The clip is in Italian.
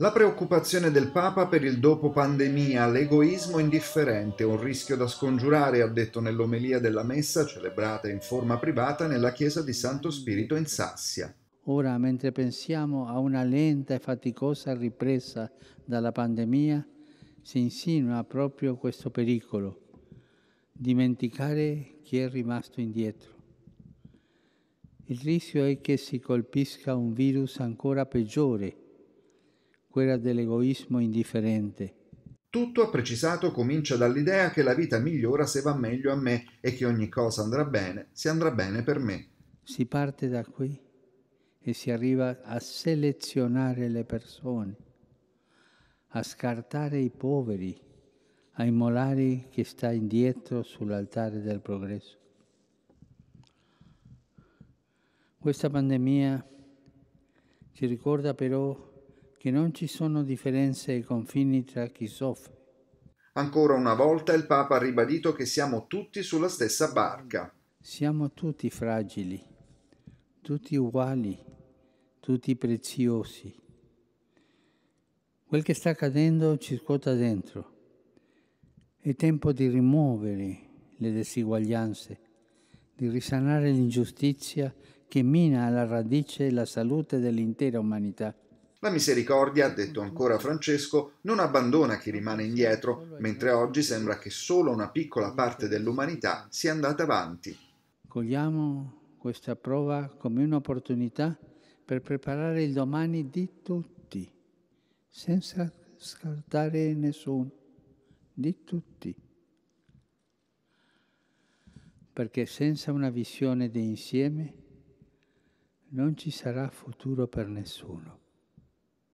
La preoccupazione del Papa per il dopo pandemia, l'egoismo indifferente, un rischio da scongiurare, ha detto nell'omelia della messa celebrata in forma privata nella chiesa di Santo Spirito in Sassia. Ora, mentre pensiamo a una lenta e faticosa ripresa dalla pandemia, si insinua proprio questo pericolo, dimenticare chi è rimasto indietro. Il rischio è che si colpisca un virus ancora peggiore quella dell'egoismo indifferente. Tutto, ha precisato, comincia dall'idea che la vita migliora se va meglio a me e che ogni cosa andrà bene se andrà bene per me. Si parte da qui e si arriva a selezionare le persone, a scartare i poveri, a immolare chi sta indietro sull'altare del progresso. Questa pandemia ci ricorda però che non ci sono differenze e confini tra chi soffre. Ancora una volta il Papa ha ribadito che siamo tutti sulla stessa barca. Siamo tutti fragili, tutti uguali, tutti preziosi. Quel che sta accadendo ci scuota dentro. È tempo di rimuovere le disuguaglianze, di risanare l'ingiustizia che mina alla radice la salute dell'intera umanità. La misericordia, detto ancora Francesco, non abbandona chi rimane indietro, mentre oggi sembra che solo una piccola parte dell'umanità sia andata avanti. Cogliamo questa prova come un'opportunità per preparare il domani di tutti, senza scartare nessuno, di tutti. Perché senza una visione di insieme non ci sarà futuro per nessuno.